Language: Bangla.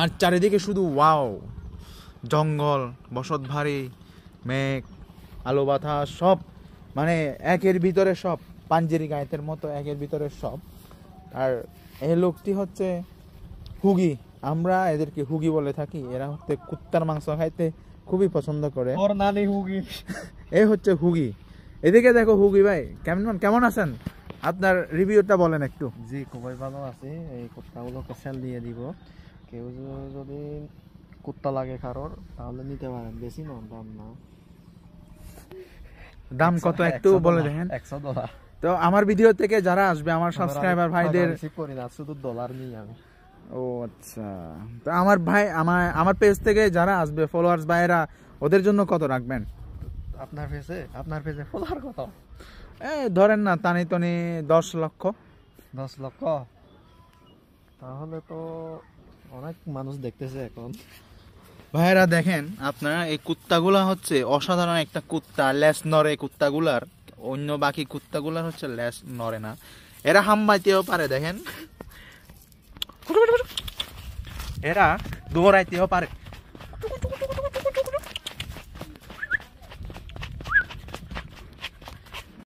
আর চারিদিকে শুধু ওয়াও জঙ্গল বসত ভারী মেঘ আলো বাথা সব মানে একের ভিতরে সব পাঞ্জেরি গায়েতের মতো একের ভিতরে সব আর এই লোকটি হচ্ছে হুগি আমরা এদেরকে হুগি বলে থাকি এরা হচ্ছে কুত্তার মাংস খাইতে খুবই পছন্দ করে ওর নানি হুগি এই হচ্ছে হুগি এদিকে দেখো হুগি ভাই কেমন কেমন আছেন আপনার রিভিউটা বলেন একটু জি খুবই ভালো আছে এই কুত্তাগুলোকে স্যাল দিয়ে দিব কেউ যদি কুত্তা লাগে কারোর তাহলে নিতে পারেন বেশি না দাম না দাম কত একটু বলে দেখেন একশো ডলার তো আমার ভিডিও থেকে যারা আসবে আমার সাবস্ক্রাইবার ভাইদের করি না শুধু ডলার নিই আমি ও আচ্ছা তো আমার ভাই আমার আমার পেজ থেকে যারা আসবে ফলোয়ার্স ভাইরা ওদের জন্য কত রাখবেন আপনার পেজে আপনার পেজে ফলোয়ার কত এ ধরেন না তানি তনি দশ লক্ষ দশ লক্ষ তাহলে তো অনেক মানুষ দেখতেছে এখন ভাইরা দেখেন আপনারা এই কুত্তাগুলা হচ্ছে অসাধারণ একটা কুত্তা লেস নরে কুত্তাগুলার অন্য বাকি কুত্তাগুলার হচ্ছে লেস নরে না এরা হাম্বাইতেও পারে দেখেন এরা দৌড়াইতেও পারে